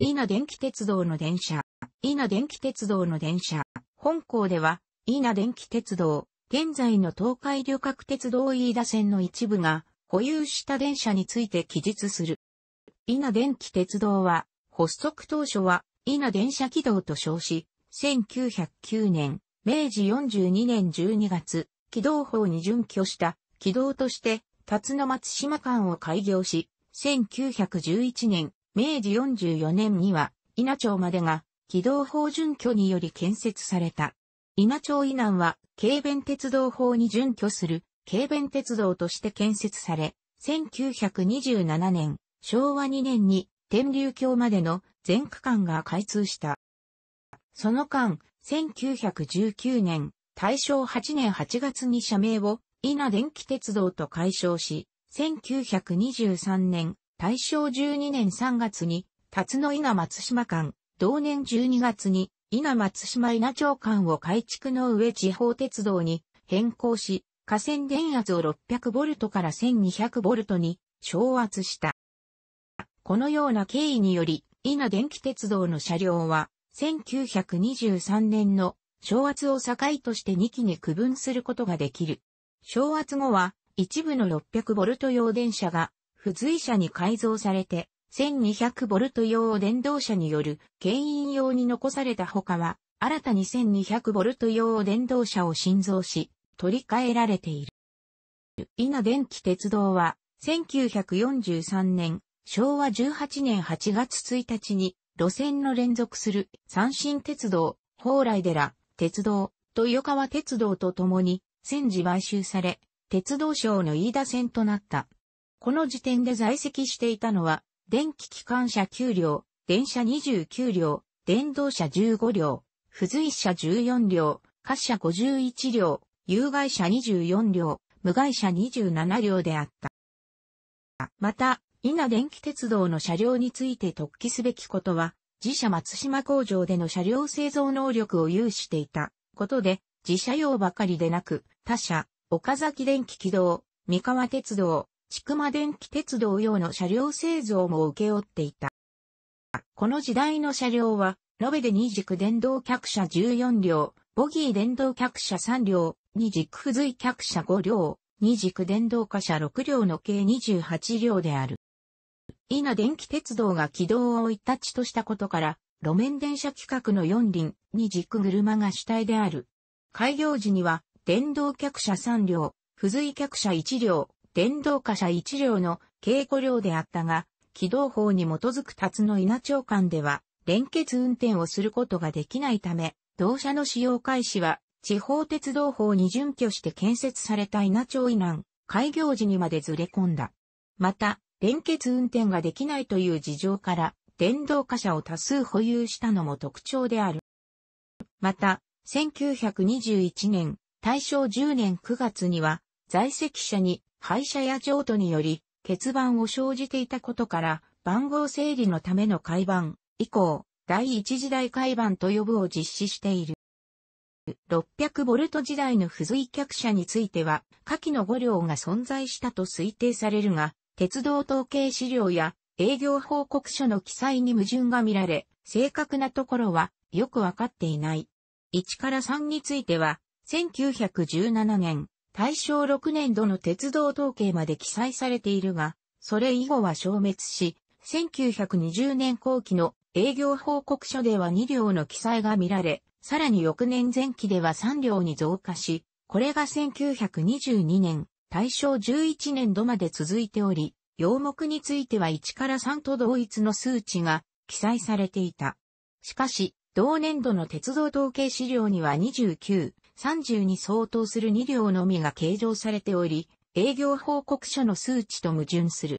伊那電気鉄道の電車、伊那電気鉄道の電車、本校では、伊那電気鉄道、現在の東海旅客鉄道飯田線の一部が、保有した電車について記述する。伊那電気鉄道は、発足当初は、伊那電車軌道と称し、1909年、明治42年12月、軌道法に準拠した軌道として、辰野松島間を開業し、1911年、明治44年には、稲町までが、軌道法準拠により建設された。稲町以南は、軽便鉄道法に準拠する、軽便鉄道として建設され、1927年、昭和2年に、天竜橋までの全区間が開通した。その間、1919年、大正8年8月に社名を、稲電気鉄道と解消し、1923年、大正12年3月に、辰野稲松島間、同年12月に、稲松島稲町間を改築の上地方鉄道に変更し、河川電圧を600ボルトから1200ボルトに昇圧した。このような経緯により、稲電気鉄道の車両は、1923年の昇圧を境として2機に区分することができる。昇圧後は、一部の600ボルト用電車が付随車に改造されて、1200ボルト用電動車による牽引用に残された他は、新たに1200ボルト用電動車を新造し、取り替えられている。稲電気鉄道は、1943年、昭和18年8月1日に、路線の連続する三新鉄道、蓬莱寺、鉄道、豊川鉄道と共に、戦時買収され、鉄道省の飯田線となった。この時点で在籍していたのは、電気機関車9両、電車29両、電動車15両、付随車14両、貨車51両、有害車24両、無害車27両であった。また、稲電気鉄道の車両について特記すべきことは、自社松島工場での車両製造能力を有していたことで、自社用ばかりでなく、他社、岡崎電気軌道、三河鉄道、筑馬電気鉄道用の車両製造も請け負っていた。この時代の車両は、延べで二軸電動客車14両、ボギー電動客車3両、二軸付随客車5両、二軸電動貨車6両の計28両である。稲電気鉄道が軌道を一立ちとしたことから、路面電車規格の4輪、二軸車が主体である。開業時には、電動客車3両、付随客車1両、電動貨車1両の稽古量であったが、軌道法に基づく辰野稲町間では、連結運転をすることができないため、同社の使用開始は、地方鉄道法に準拠して建設された稲町以南、開業時にまでずれ込んだ。また、連結運転ができないという事情から、電動貨車を多数保有したのも特徴である。また、1921年、大正10年9月には、在籍者に廃車や譲渡により、欠番を生じていたことから、番号整理のための改番、以降、第一次代改番と呼ぶを実施している。600ボルト時代の付随客車については、下記の5両が存在したと推定されるが、鉄道統計資料や営業報告書の記載に矛盾が見られ、正確なところはよくわかっていない。1から3については、1917年、大正6年度の鉄道統計まで記載されているが、それ以後は消滅し、1920年後期の営業報告書では2両の記載が見られ、さらに翌年前期では3両に増加し、これが1922年、大正11年度まで続いており、要目については1から3と同一の数値が記載されていた。しかし、同年度の鉄道統計資料には29、30に相当する2両のみが計上されており、営業報告書の数値と矛盾する。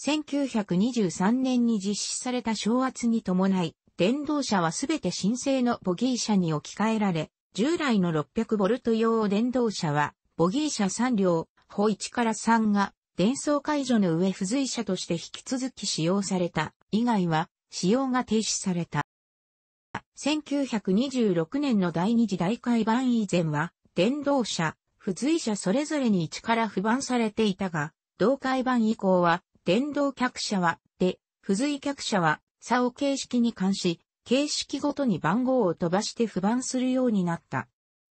1923年に実施された昇圧に伴い、電動車はすべて新製のボギー車に置き換えられ、従来の 600V 用電動車は、ボギー車3両、歩1から3が、電装解除の上付随車として引き続き使用された、以外は、使用が停止された。1926年の第二次大会版以前は、電動車、付随車それぞれに一から不番されていたが、同会版以降は、電動客車は、で、付随客車は、差を形式に関し、形式ごとに番号を飛ばして不番するようになった。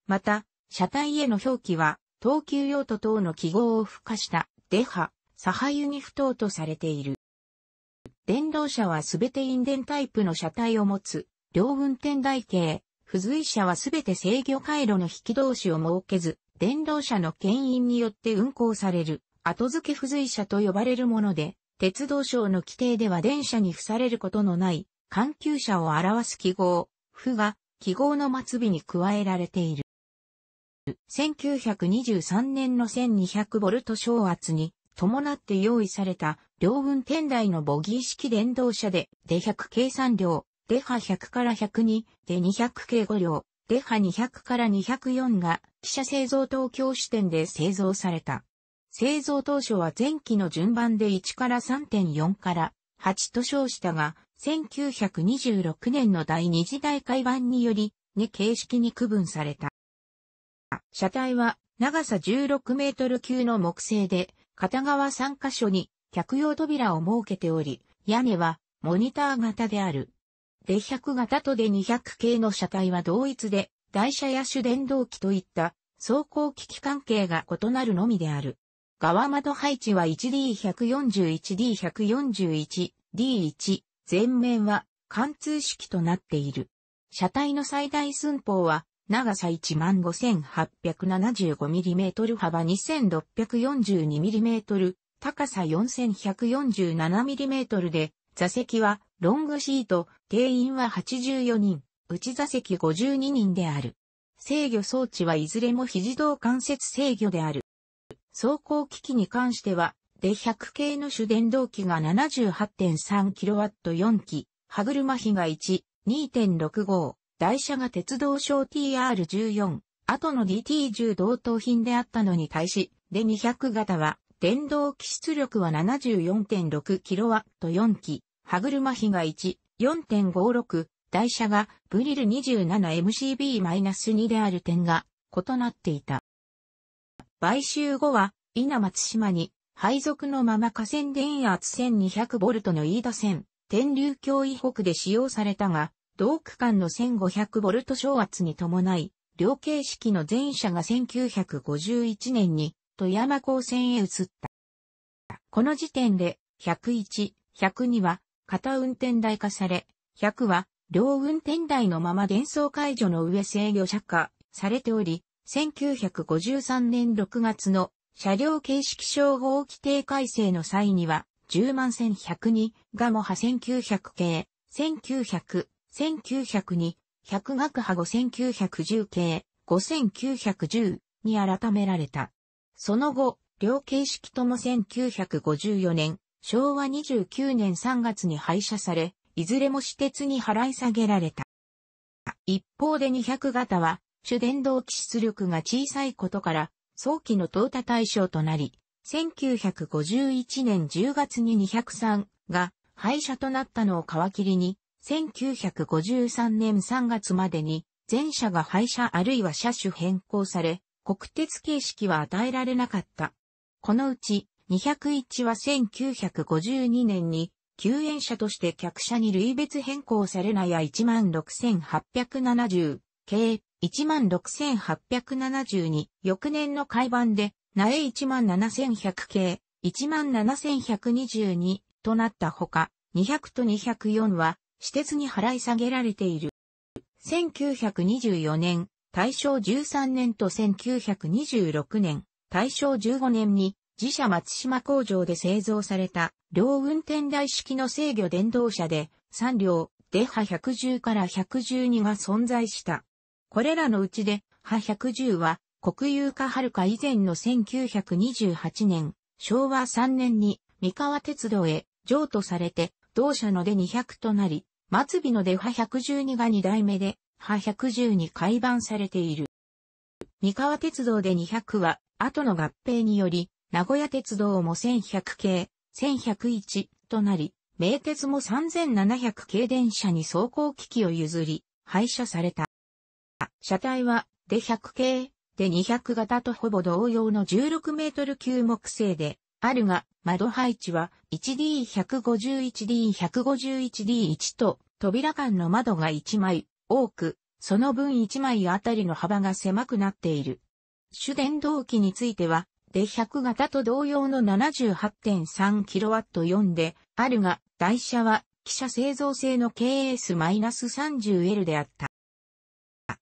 また、車体への表記は、等級用途等の記号を付加した、デハ、サハユニ不等とされている。電動車はすべてインデンタイプの車体を持つ、両運転台形、付随車はすべて制御回路の引き同士を設けず、電動車の牽引によって運行される、後付け付随車と呼ばれるもので、鉄道省の規定では電車に付されることのない、緩急車を表す記号、負が、記号の末尾に加えられている。1923年の 1200V 昇圧に伴って用意された両運転台のボギー式電動車で、で100計算量、デハ100から102、で200系5両、デハ200から204が、記者製造東京支店で製造された。製造当初は前期の順番で1から3.4から8と称したが、1926年の第二次大海版により、2形式に区分された。車体は長さ16メートル級の木製で、片側3箇所に客用扉を設けており、屋根はモニター型である。で100型とで200系の車体は同一で、台車や主電動機といった走行機器関係が異なるのみである。側窓配置は 1D141D141D1 d 前面は貫通式となっている。車体の最大寸法は長さ 15,875mm 幅 2,642mm 高さ 4,147mm で座席はロングシート、定員は84人、内座席52人である。制御装置はいずれも非自動関節制御である。走行機器に関しては、で100系の主電動機が 78.3kW4 機、歯車比が1、2.65、台車が鉄道省 TR14、後の DT10 同等品であったのに対し、で200型は、電動機出力は 74.6kW4 機、歯車比が1、4.56、台車がブリル 27MCB-2 である点が異なっていた。買収後は、稲松島に配属のまま河川電圧 1200V の飯田線、天竜橋以北で使用されたが、同区間の 1500V 昇圧に伴い、両形式の前車が1951年に富山高専へ移った。この時点で101、102は片運転台化され、100は、両運転台のまま伝送解除の上制御車化されており、1953年6月の車両形式称号規定改正の際には、10万1 1 0に、ガモ派1900系、1900、1902、100学派5910系、5910に改められた。その後、両形式とも1954年、昭和29年3月に廃車され、いずれも私鉄に払い下げられた。一方で200型は、主電動機出力が小さいことから、早期の淘汰対象となり、1951年10月に203が廃車となったのを皮切りに、1953年3月までに、全車が廃車あるいは車種変更され、国鉄形式は与えられなかった。このうち、201は1952年に、救援者として客車に類別変更されなや16870、計16872、翌年の改版で、なえ17100系、17122となったほか、200と204は、私鉄に払い下げられている。1924年、大正13年と1926年、大正15年に、自社松島工場で製造された両運転台式の制御電動車で3両デ波110から112が存在した。これらのうちで波110は国有化はるか以前の1928年、昭和3年に三河鉄道へ譲渡されて同社ので200となり、末尾ので波112が2代目で波110に改版されている。三河鉄道で200は後の合併により名古屋鉄道も1100系、1101となり、名鉄も3700系電車に走行機器を譲り、廃車された。車体は、で100系、で200型とほぼ同様の16メートル級木製で、あるが、窓配置は 1D151D151D1 1と、扉間の窓が1枚多く、その分1枚あたりの幅が狭くなっている。主電動機については、で100型と同様の 78.3kW4 であるが、台車は、汽車製造製の KS-30L であった。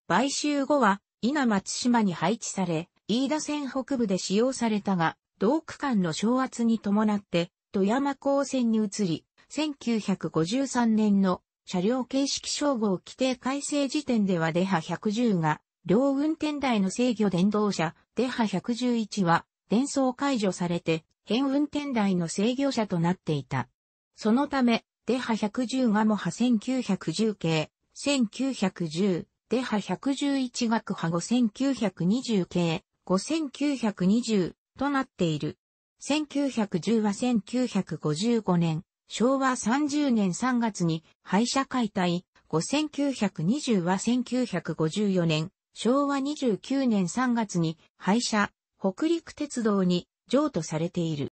買収後は、稲松島に配置され、飯田線北部で使用されたが、同区間の昇圧に伴って、富山港線に移り、1953年の車両形式称号規定改正時点ではデハ110が、両運転台の制御電動車、デハ111は、伝送解除されて、変運転台の制御者となっていた。そのため、デハ110ガモハ1910系、1910、デハ111学波5920系、5920となっている。1910は1955年、昭和30年3月に廃車解体、5920は1954年、昭和29年3月に廃車、北陸鉄道に譲渡されている。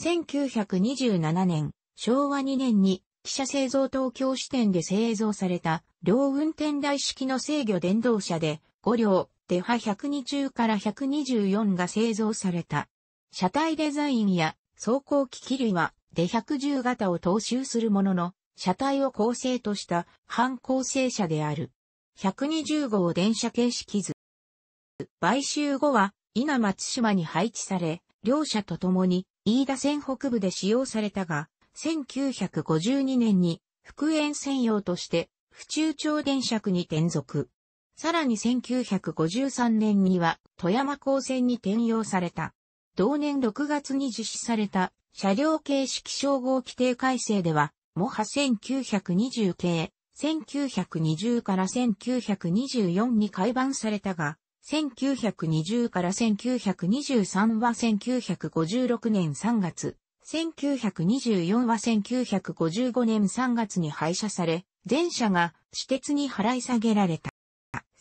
1927年、昭和2年に汽車製造東京支店で製造された両運転台式の制御電動車で5両、デハ120から124が製造された。車体デザインや走行機器類はデ110型を踏襲するものの、車体を構成とした反構成車である。120号電車形式図。買収後は稲松島に配置され、両社と共に飯田線北部で使用されたが、1952年に復縁専用として府中町電車区に転属。さらに1953年には富山高線に転用された。同年6月に実施された車両形式称号規定改正では、モハ1920系、1920から1924に改版されたが、1920から1923は1956年3月、1924は1955年3月に廃車され、全車が私鉄に払い下げられた。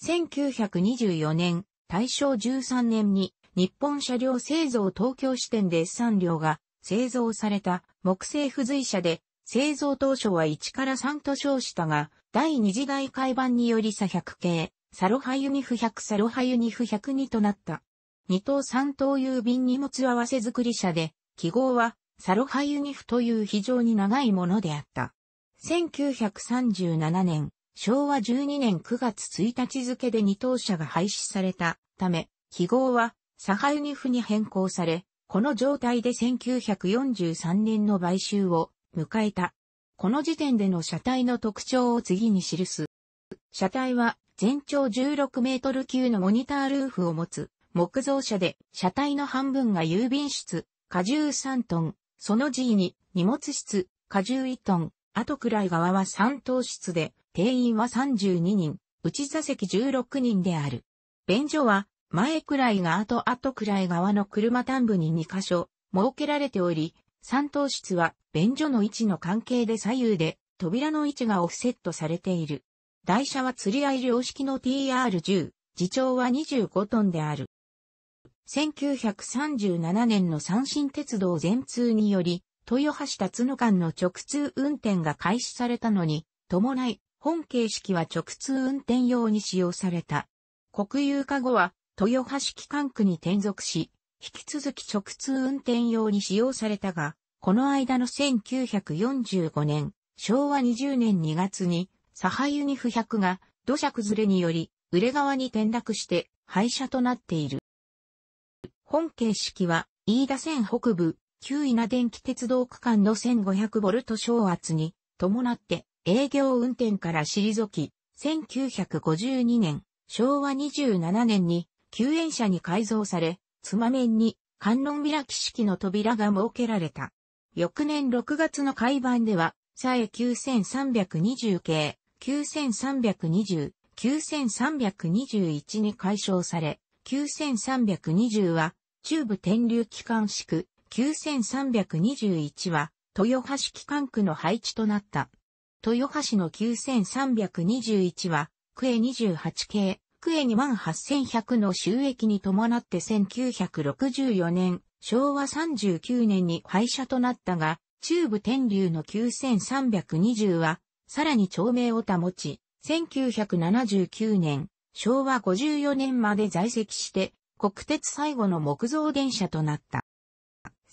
1924年、大正13年に日本車両製造東京支店で S3 両が製造された木製付随車で、製造当初は1から3と称したが、第二次大改版により差100系、サロハユニフ100サロハユニフ102となった。2等3等郵便荷物合わせ作り車で、記号はサロハユニフという非常に長いものであった。1937年、昭和12年9月1日付で2等車が廃止されたため、記号はサハユニフに変更され、この状態で1943年の買収を迎えた。この時点での車体の特徴を次に記す。車体は全長16メートル級のモニタールーフを持つ木造車で車体の半分が郵便室、荷重3トン、その G に荷物室、荷重1トン、後くらい側は3等室で定員は32人、内座席16人である。便所は前くらいが後後くらい側の車端部に2箇所設けられており、3等室は便所の位置の関係で左右で扉の位置がオフセットされている。台車は釣り合い量式の TR10、自長は25トンである。1937年の三振鉄道全通により、豊橋達野間の直通運転が開始されたのに、伴い、本形式は直通運転用に使用された。国有化後は、豊橋機関区に転属し、引き続き直通運転用に使用されたが、この間の1945年、昭和20年2月にサハユニフ100が土砂崩れにより、売れ側に転落して廃車となっている。本形式は、飯田線北部、旧稲電気鉄道区間の1500ボルト昇圧に伴って営業運転から退き、1952年、昭和27年に救援車に改造され、妻面に観音開き式の扉が設けられた。翌年6月の改版では、さえ9320系、9320、9321に解消され、9320は中部天竜機関地9321は豊橋機関区の配置となった。豊橋の9321は、区営28系、区営28100の収益に伴って1964年、昭和39年に廃車となったが、中部天竜の9320は、さらに町名を保ち、1979年、昭和54年まで在籍して、国鉄最後の木造電車となった。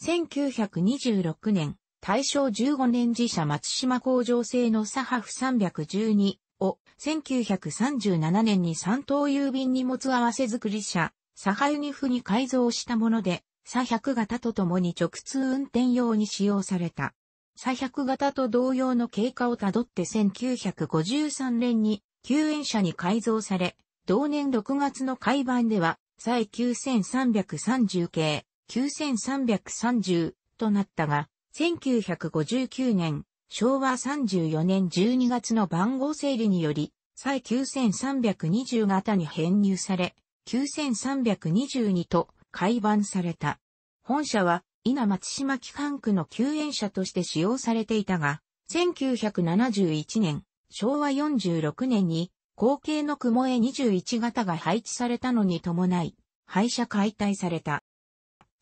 1926年、大正15年自社松島工場製のサハフ312を1937年に三等郵便荷物合わせ作り車、サハユニフに改造したもので、サ100型とともに直通運転用に使用された。左百型と同様の経過をたどって1953年に救援車に改造され、同年6月の改版では、再9330系、9330となったが、1959年、昭和34年12月の番号整理により、再9320型に編入され、9322と改版された。本社は稲松島機関区の救援車として使用されていたが、1971年、昭和46年に、後継の雲へ21型が配置されたのに伴い、廃車解体された。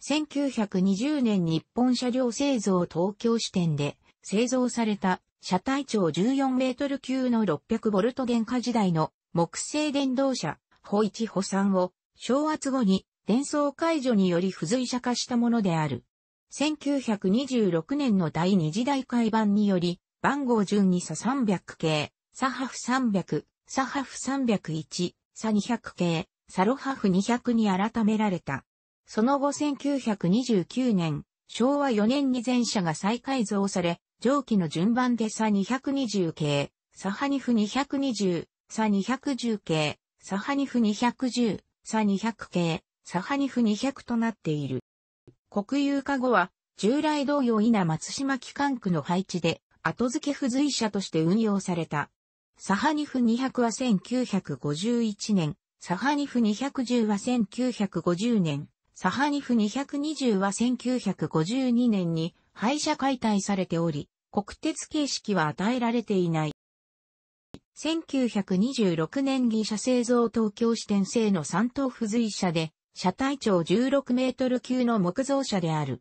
1920年日本車両製造東京支店で製造された車体長14メートル級の600ボルト電化時代の木製電動車、ホイチホを、昭和後に伝送解除により付随者化したものである。1926年の第二次大改版により、番号順に差300系、サハフ300、サハフ301、サ200系、サロハフ200に改められた。その後1929年、昭和4年に全社が再改造され、上記の順番でサ220系、サハニフ220、サ210系、サハニフ210、サ200系、サハニフ200となっている。国有化後は、従来同様稲松島機関区の配置で、後付け付随者として運用された。サハニフ200は1951年、サハニフ210は1950年、サハニフ220は1952年に廃車解体されており、国鉄形式は与えられていない。1926年ギ車製造東京支店製の三等付随車で、車体長16メートル級の木造車である。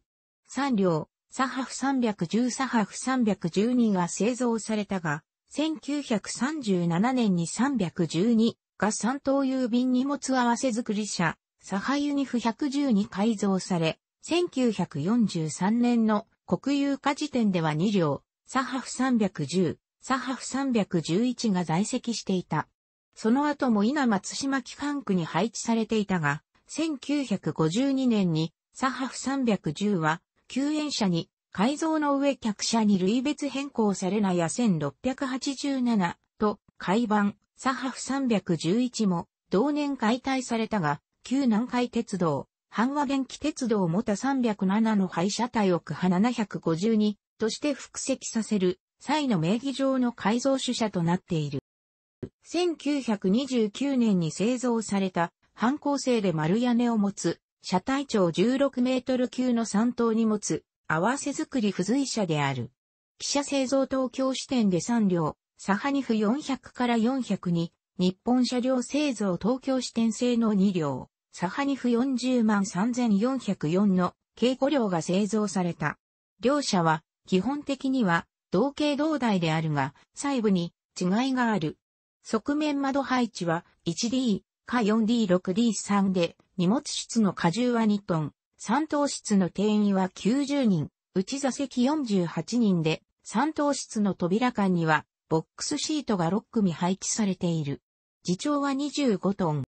3両、サハフ310サハフ312が製造されたが、1937年に312が3等郵便荷物合わせ作り車、サハユニフ110に改造され、1943年の国有化時点では2両、サハフ310、サハフ311が在籍していた。その後も稲松島機関区に配置されていたが、1952年にサハフ310は救援車に改造の上客車に類別変更されないや1687と改版サハフ311も同年解体されたが旧南海鉄道、阪和元気鉄道もた307の廃車体を区派752として復積させる際の名義上の改造主車となっている。1929年に製造された半構性で丸屋根を持つ、車体長16メートル級の3頭に持つ、合わせ作り付随車である。汽車製造東京支店で3両、サハニフ400から400に、日本車両製造東京支店製の2両、サハニフ40万3404の稽古量が製造された。両車は、基本的には、同型同台であるが、細部に違いがある。側面窓配置は 1D、下 4D6D3 で、荷物室の荷重は2トン、3等室の定員は90人、内座席48人で、3等室の扉間には、ボックスシートが6組配置されている。自長は25トン。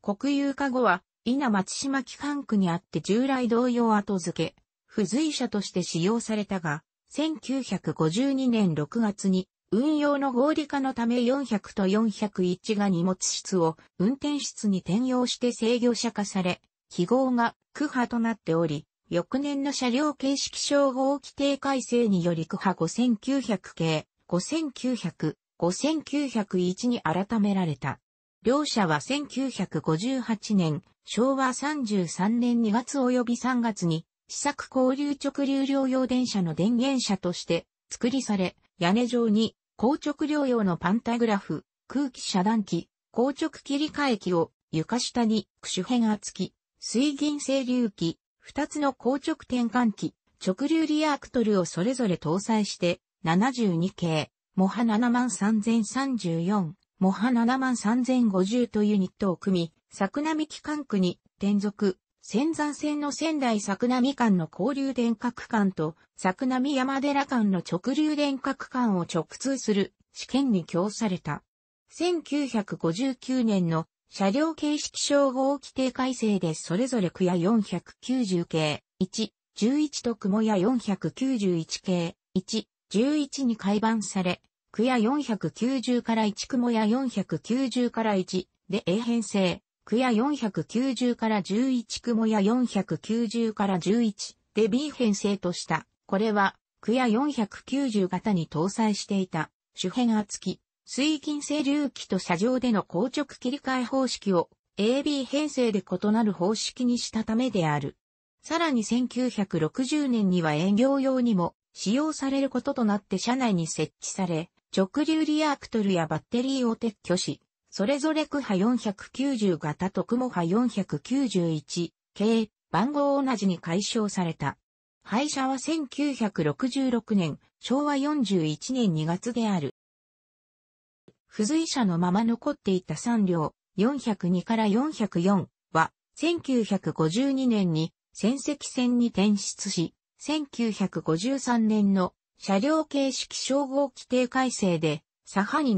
国有化後は、稲松島機関区にあって従来同様後付け、付随者として使用されたが、1952年6月に運用の合理化のため400と401が荷物室を運転室に転用して制御車化され、記号が区派となっており、翌年の車両形式商法規定改正により区派5900系、5900、5901に改められた。両社は1958年、昭和33年2月及び3月に、試作交流直流両用電車の電源車として作りされ、屋根上に硬直療養のパンタグラフ、空気遮断機、硬直切り替え機を床下に手辺圧つ水銀整流機、二つの硬直転換機、直流リアクトルをそれぞれ搭載して、72系、モハ73034、モハ73050というニットを組み、作並機関区に転属、仙山線の仙台桜見間の交流電角間と桜見山寺間の直流電角間を直通する試験に供された。1959年の車両形式称号規定改正でそれぞれ区や490系1、11と雲や491系1、11に改版され、区や490から1雲や490から1で A 編成、区や490から11区もや490から11で B 編成とした。これは、区や490型に搭載していた、主編厚き、水金整流器と車上での硬直切り替え方式を AB 編成で異なる方式にしたためである。さらに1960年には営業用にも使用されることとなって車内に設置され、直流リアクトルやバッテリーを撤去し、それぞれ区派490型と雲派491系番号同じに解消された。廃車は1966年、昭和41年2月である。付随車のまま残っていた3両、402から404は、1952年に戦績線に転出し、1953年の車両形式称号規定改正で、左派に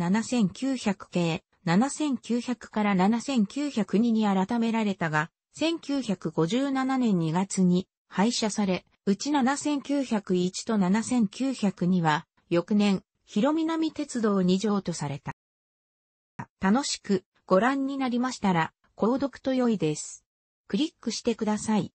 7900系、7900から7902に改められたが、1957年2月に廃車され、うち7901と7902は、翌年、広南鉄道2乗とされた。楽しくご覧になりましたら、購読と良いです。クリックしてください。